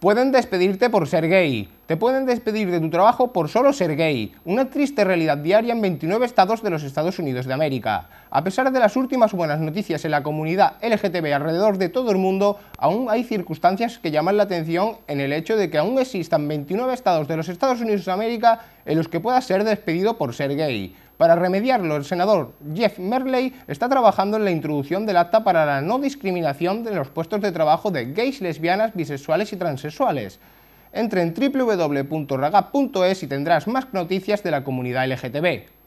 Pueden despedirte por ser gay. Te pueden despedir de tu trabajo por solo ser gay. Una triste realidad diaria en 29 estados de los Estados Unidos de América. A pesar de las últimas buenas noticias en la comunidad LGTB alrededor de todo el mundo, aún hay circunstancias que llaman la atención en el hecho de que aún existan 29 estados de los Estados Unidos de América en los que puedas ser despedido por ser gay. Para remediarlo, el senador Jeff Merley está trabajando en la introducción del acta para la no discriminación de los puestos de trabajo de gays, lesbianas, bisexuales y transexuales. Entre en www.ragap.es y tendrás más noticias de la comunidad LGTB.